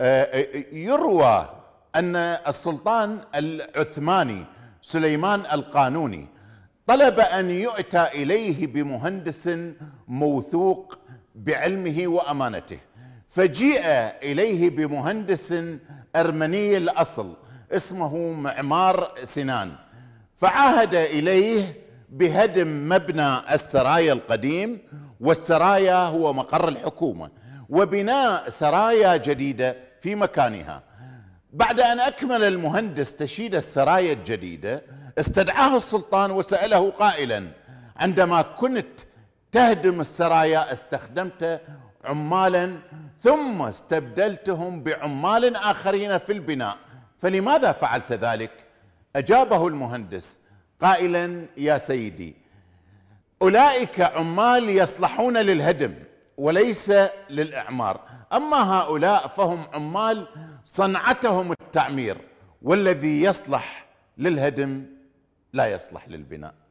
آه، آه، يروى أن السلطان العثماني سليمان القانوني طلب أن يؤتى إليه بمهندس موثوق بعلمه وأمانته فجيء إليه بمهندس أرمني الأصل اسمه معمار سنان فعاهد إليه بهدم مبنى السرايا القديم والسرايا هو مقر الحكومة وبناء سرايا جديدة في مكانها بعد أن أكمل المهندس تشييد السرايا الجديدة استدعاه السلطان وسأله قائلا عندما كنت تهدم السرايا استخدمت عمالا ثم استبدلتهم بعمال آخرين في البناء فلماذا فعلت ذلك؟ أجابه المهندس قائلا يا سيدي أولئك عمال يصلحون للهدم وليس للإعمار أما هؤلاء فهم عمال صنعتهم التعمير والذي يصلح للهدم لا يصلح للبناء